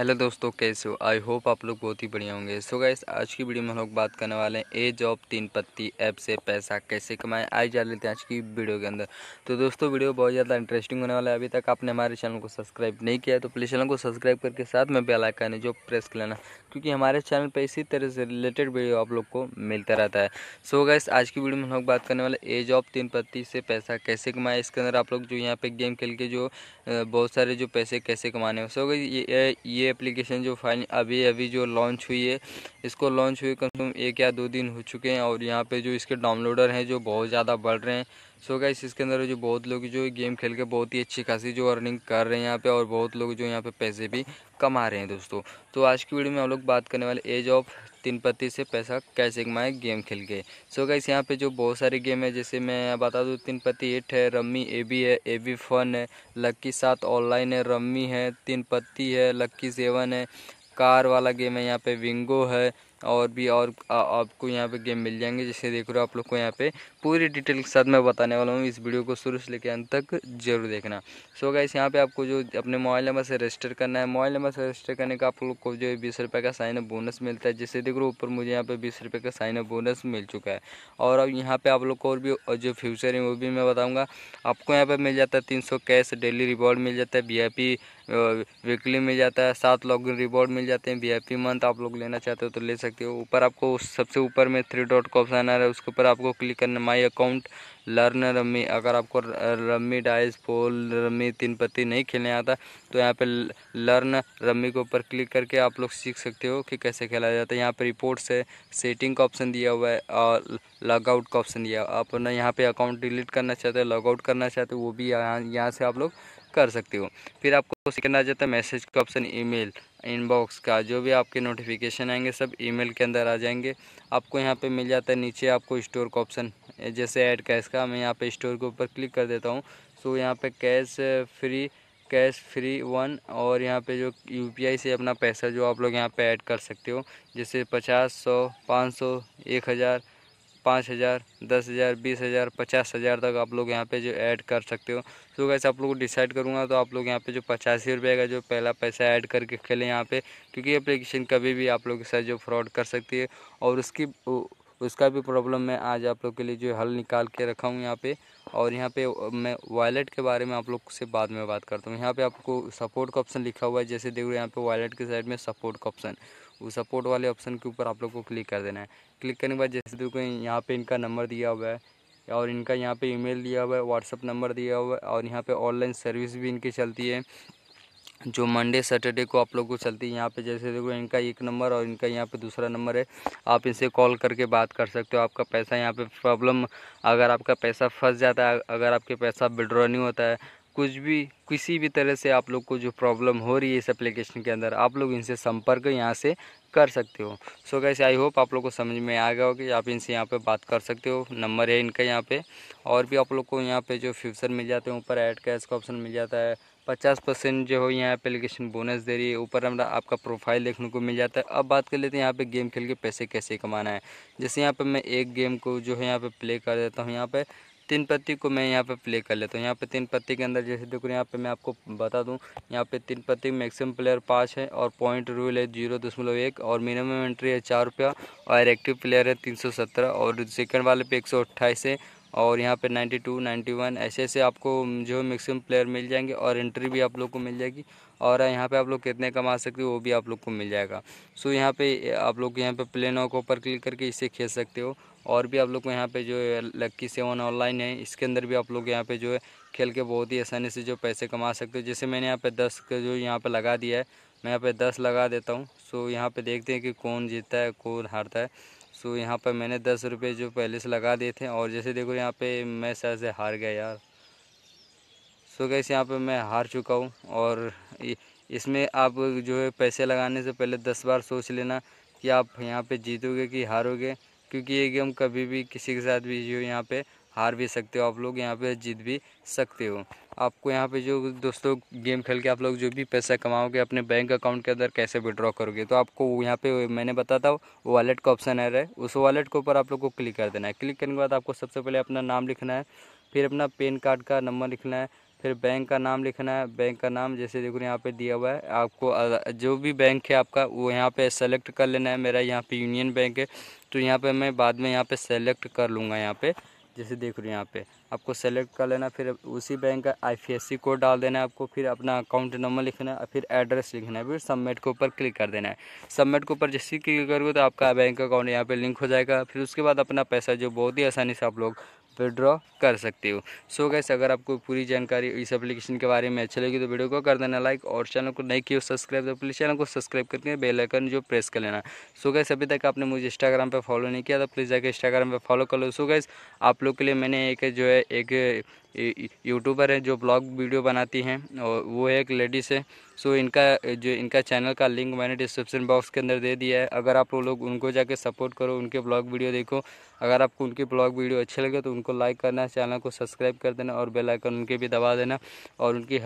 hello दोस्तों कैसे हो आई होप आप लोग बहुत ही बढ़िया होंगे सो गाइस आज की वीडियो में हम लोग बात करने वाले हैं ए जॉब तीन पत्ती ऐप से पैसा कैसे कमाएं आज जान लेते हैं आज की वीडियो के अंदर तो दोस्तों वीडियो बहुत ज़्यादा इंटरेस्टिंग होने वाला है अभी तक आपने हमारे चैनल को सब्सक्राइब नहीं किया तो प्लीज़ चैनल को सब्सक्राइब करके साथ में बेल आइकन है जो प्रेस कर लेना क्योंकि हमारे चैनल पे इसी तरह से रिलेटेड वीडियो आप लोग को मिलता रहता है सो so गैस आज की वीडियो में हम लोग बात करने वाले एज ऑफ तीन पत्ती से पैसा कैसे कमाए इसके अंदर आप लोग जो यहाँ पे गेम खेल के जो बहुत सारे जो पैसे कैसे कमाने हैं सो गई ये ये एप्लीकेशन जो फाइन अभी अभी जो लॉन्च हुई है इसको लॉन्च हुई कम से कम एक या दो दिन हो चुके हैं और यहाँ पर जो इसके डाउनलोडर हैं जो बहुत ज़्यादा बढ़ रहे हैं सो so गाइस इसके अंदर जो बहुत लोग जो गेम खेल के बहुत ही अच्छी खासी जो अर्निंग कर रहे हैं यहाँ पे और बहुत लोग जो यहाँ पे पैसे भी कमा रहे हैं दोस्तों तो आज की वीडियो में हम लोग बात करने वाले एज ऑफ तीन पत्ती से पैसा कैसे कमाए गेम खेल के सो क्या गाइस यहाँ पे जो बहुत सारे गेम है जैसे मैं बता दूँ तीन पत्ती एट है रम्मी ए बी है ए बी फन है लक्की सात ऑनलाइन है रम्मी है तीन पत्ती है लक्की सेवन है कार वाला गेम है यहाँ पे विंगो है और भी और आ, आपको यहाँ पे गेम मिल जाएंगे जिसे देख रहे हो आप लोग को यहाँ पे पूरी डिटेल के साथ मैं बताने वाला हूँ इस वीडियो को शुरू से लेकर अंत तक जरूर देखना सो so गाइस यहाँ पे आपको जो अपने मोबाइल नंबर से रजिस्टर करना है मोबाइल नंबर से रजिस्टर करने का आप लोग को जो है बीस रुपये का साइन अप बोनस मिलता है जिसे देख रहे हो ऊपर मुझे यहाँ पर बीस रुपये का साइन अप बोनस मिल चुका है और अब यहाँ पर आप लोग को और भी जो फ्यूचर है वो भी मैं बताऊँगा आपको यहाँ पर मिल जाता है तीन कैश डेली रिवॉर्ड मिल जाता है वी वीकली मिल जाता है सात लॉग रिवॉर्ड मिल जाते हैं वी मंथ आप लोग लेना चाहते हो तो ले सकते हो ऊपर आपको सबसे ऊपर में थ्री डॉट का ऑप्शन आ रहा है उसके ऊपर आपको क्लिक करना माई अकाउंट लर्न रमी अगर आपको रमी डाइस पोल रमी तीन पत्ती नहीं खेलने आता तो यहाँ पे लर्न रमी के ऊपर क्लिक करके आप लोग सीख सकते हो कि कैसे खेला जाता है यहाँ पे रिपोर्ट्स है सेटिंग का ऑप्शन दिया हुआ है और लॉगआउट का ऑप्शन दिया हुआ आप ना यहाँ पे अकाउंट डिलीट करना चाहते हो लॉगआउट करना चाहते हो वो भी यहाँ यहाँ से आप लोग कर सकते हो फिर आपको सेकेंड आ जाता है मैसेज का ऑप्शन ईमेल इनबॉक्स का जो भी आपके नोटिफिकेशन आएंगे सब ईमेल के अंदर आ जाएंगे आपको यहाँ पे मिल जाता है नीचे आपको स्टोर का ऑप्शन जैसे ऐड कैश का मैं यहाँ पे स्टोर के ऊपर क्लिक कर देता हूँ सो यहाँ पे cash free cash free one और यहाँ पे जो आई से अपना पैसा जो आप लोग यहाँ पे ऐड कर सकते हो जैसे पचास सौ पाँच सौ एक हज़ार पाँच हज़ार दस हज़ार बीस हज़ार पचास हज़ार तक आप लोग यहाँ पे जो ऐड कर सकते हो तो वैसे आप लोग डिसाइड करूँगा तो आप लोग यहाँ पे जो पचासी रुपये का जो पहला पैसा ऐड करके खेलें यहाँ पे क्योंकि एप्लीकेशन कभी भी आप लोग के साथ जो फ्रॉड कर सकती है और उसकी उसका भी प्रॉब्लम मैं आज आप लोग के लिए जो हल निकाल के रखा हूँ यहाँ पे और यहाँ पे मैं वॉलेट के बारे में आप लोग से बाद में बात करता हूँ यहाँ पे आपको सपोर्ट का ऑप्शन लिखा हुआ है जैसे देखो यहाँ पे वॉलेट के साइड में सपोर्ट का ऑप्शन वो सपोर्ट वाले ऑप्शन के ऊपर आप लोग को क्लिक कर देना है क्लिक करने के बाद जैसे देखो यहाँ पे इनका नंबर दिया हुआ है और इनका यहाँ पे ईमेल दिया हुआ है व्हाट्सअप नंबर दिया हुआ है और यहाँ पे ऑनलाइन सर्विस भी इनकी चलती है जो मंडे सैटरडे को आप लोग को चलती है यहाँ पे जैसे देखो इनका एक नंबर और इनका यहाँ पे दूसरा नंबर है आप इनसे कॉल करके बात कर सकते हो आपका पैसा यहाँ पे प्रॉब्लम अगर आपका पैसा फंस जाता है अगर आपके पैसा विड्रॉ नहीं होता है कुछ भी किसी भी तरह से आप लोग को जो प्रॉब्लम हो रही है इस एप्लीकेशन के अंदर आप लोग इनसे संपर्क यहाँ से कर सकते हो सो कैसे आई होप आप लोग को समझ में आ गया हो कि आप इनसे यहाँ पे बात कर सकते हो नंबर है इनका यहाँ पे और भी आप लोग को यहाँ पे जो फ्यूचर मिल जाते हैं ऊपर ऐड कैश का ऑप्शन मिल जाता है पचास परसेंट जो हो यहाँ एप्लीकेशन बोनस दे रही है ऊपर हमारा आपका प्रोफाइल देखने को मिल जाता है अब बात कर लेते हैं यहाँ पे गेम खेल के पैसे कैसे कमाना है जैसे यहाँ पे मैं एक गेम को जो है यहाँ पे प्ले कर देता हूँ यहाँ पे तीन पत्ती को मैं यहाँ पे प्ले कर लेता हूँ यहाँ पे तीन पत्ती के अंदर जैसे देखो यहाँ पे मैं आपको बता दूँ यहाँ पे तीन पत्ती मैक्सिमम प्लेयर पाँच है और पॉइंट रूल है जीरो दशमलव एक और मिनिमम एंट्री है चार रुपया और एक्टिव प्लेयर है तीन सौ सत्रह और सेकेंड वाले पे एक सौ अट्ठाईस है और यहाँ पे नाइन्टी वन ऐसे ऐसे आपको जो मैक्सिमम प्लेयर मिल जाएंगे और एंट्री भी आप लोग को मिल जाएगी और यहाँ पे आप लोग कितने कमा सकते हो वो भी आप लोग को मिल जाएगा सो यहाँ पे आप लोग यहाँ पे प्लेनों नाउ के ऊपर क्लिक करके इसे खेल सकते हो और भी आप लोग को यहाँ पे जो है लक्की सेवन ऑनलाइन है इसके अंदर भी आप लोग यहाँ पे जो है खेल के बहुत ही आसानी से जो पैसे कमा सकते हो जैसे मैंने यहाँ पे दस का जो यहाँ पे लगा दिया है मैं यहाँ पे दस लगा देता हूँ सो यहाँ पे देखते हैं कि कौन जीतता है कौन हारता है सो यहाँ पर मैंने दस रुपये जो पहले से लगा दिए थे और जैसे देखो यहाँ पर मैं सर से हार गया यार सो कैसे यहाँ पर मैं हार चुका हूँ और इसमें आप जो है पैसे लगाने से पहले दस बार सोच लेना कि आप यहाँ पे जीतोगे कि हारोगे क्योंकि ये गेम कभी भी किसी के साथ भी जो यहाँ पे हार भी सकते हो आप लोग यहाँ पे जीत भी सकते हो आपको यहाँ पे जो दोस्तों गेम खेल के आप लोग जो भी पैसा कमाओगे अपने बैंक अकाउंट के अंदर कैसे विड्रॉ करोगे तो आपको यहाँ पे मैंने बताता हूँ वॉलेट का ऑप्शन आ रहा है उस वॉलेट के ऊपर आप लोग को क्लिक कर देना है क्लिक करने के बाद आपको सबसे पहले अपना नाम लिखना है फिर अपना पेन कार्ड का नंबर लिखना है फिर बैंक का नाम लिखना है बैंक का नाम जैसे देखो यहाँ पे दिया हुआ है आपको जो भी बैंक है आपका वो यहाँ पे सेलेक्ट कर लेना है मेरा यहाँ पे यूनियन बैंक है तो यहाँ पे मैं बाद में यहाँ पे सेलेक्ट कर लूँगा यहाँ पे जैसे देख रहे हो यहाँ पे आपको सेलेक्ट कर लेना फिर उसी बैंक का आई कोड डाल देना है आपको फिर अपना अकाउंट नंबर लिखना है फिर एड्रेस लिखना है फिर सबमिट के ऊपर क्लिक कर देना है सबमिट के ऊपर जैसे क्लिक करोगे तो आपका बैंक अकाउंट यहाँ पे लिंक हो जाएगा फिर उसके बाद अपना पैसा जो बहुत ही आसानी से आप लोग विड्रॉ कर सकते हो सो गैस अगर आपको पूरी जानकारी इस एप्लीकेशन के बारे में अच्छी लगी तो वीडियो को कर देना लाइक और चैनल को नहीं किया सब्सक्राइब तो प्लीज़ चैनल को सब्सक्राइब करके बेल आइकन जो प्रेस कर लेना सो गैस अभी तक आपने मुझे इंस्टाग्राम पर फॉलो नहीं किया तो प्लीज़ जाकर इंस्टाग्राम पर फॉलो कर लो सो गैस आप लोग के लिए मैंने एक जो है एक यूट्यूबर हैं जो ब्लॉग वीडियो बनाती हैं और वो एक लेडीज़ है सो इनका जो इनका चैनल का लिंक मैंने डिस्क्रिप्शन बॉक्स के अंदर दे दिया है अगर आप लोग उनको जाके सपोर्ट करो उनके ब्लॉग वीडियो देखो अगर आपको उनके ब्लॉग वीडियो अच्छे लगे तो उनको लाइक करना चैनल को सब्सक्राइब कर देना और बेलाइकन उनके भी दबा देना और उनकी